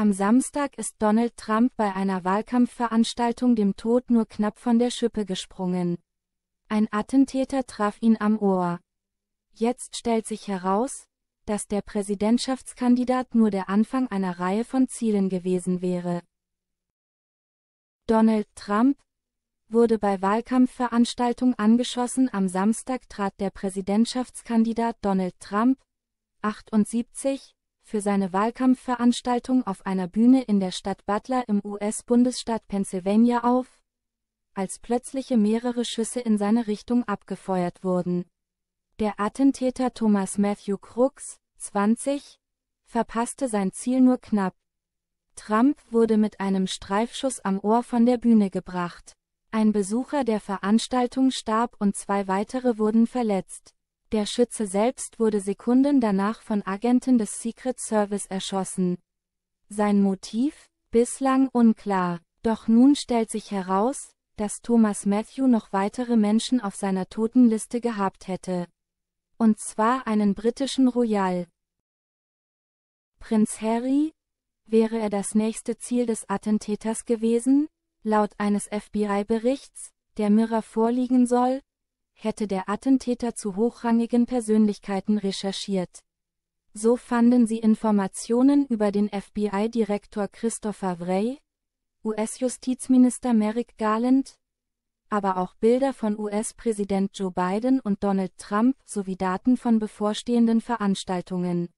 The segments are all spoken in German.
Am Samstag ist Donald Trump bei einer Wahlkampfveranstaltung dem Tod nur knapp von der Schippe gesprungen. Ein Attentäter traf ihn am Ohr. Jetzt stellt sich heraus, dass der Präsidentschaftskandidat nur der Anfang einer Reihe von Zielen gewesen wäre. Donald Trump wurde bei Wahlkampfveranstaltung angeschossen. Am Samstag trat der Präsidentschaftskandidat Donald Trump, 78, für seine Wahlkampfveranstaltung auf einer Bühne in der Stadt Butler im US-Bundesstaat Pennsylvania auf, als plötzlich mehrere Schüsse in seine Richtung abgefeuert wurden. Der Attentäter Thomas Matthew Crooks, 20, verpasste sein Ziel nur knapp. Trump wurde mit einem Streifschuss am Ohr von der Bühne gebracht. Ein Besucher der Veranstaltung starb und zwei weitere wurden verletzt. Der Schütze selbst wurde Sekunden danach von Agenten des Secret Service erschossen. Sein Motiv? Bislang unklar. Doch nun stellt sich heraus, dass Thomas Matthew noch weitere Menschen auf seiner Totenliste gehabt hätte. Und zwar einen britischen Royal. Prinz Harry? Wäre er das nächste Ziel des Attentäters gewesen? Laut eines FBI-Berichts, der Mirror vorliegen soll, hätte der Attentäter zu hochrangigen Persönlichkeiten recherchiert. So fanden sie Informationen über den FBI-Direktor Christopher Wray, US-Justizminister Merrick Garland, aber auch Bilder von US-Präsident Joe Biden und Donald Trump sowie Daten von bevorstehenden Veranstaltungen.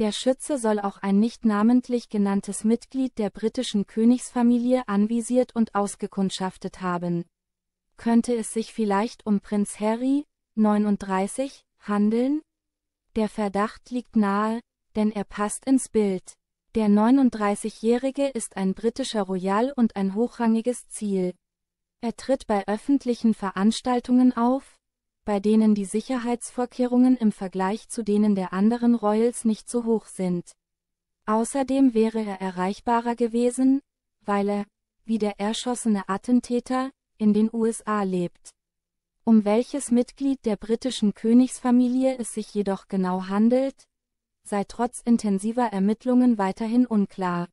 Der Schütze soll auch ein nicht namentlich genanntes Mitglied der britischen Königsfamilie anvisiert und ausgekundschaftet haben könnte es sich vielleicht um Prinz Harry, 39, handeln? Der Verdacht liegt nahe, denn er passt ins Bild. Der 39-Jährige ist ein britischer Royal und ein hochrangiges Ziel. Er tritt bei öffentlichen Veranstaltungen auf, bei denen die Sicherheitsvorkehrungen im Vergleich zu denen der anderen Royals nicht so hoch sind. Außerdem wäre er erreichbarer gewesen, weil er, wie der erschossene Attentäter, in den USA lebt. Um welches Mitglied der britischen Königsfamilie es sich jedoch genau handelt, sei trotz intensiver Ermittlungen weiterhin unklar.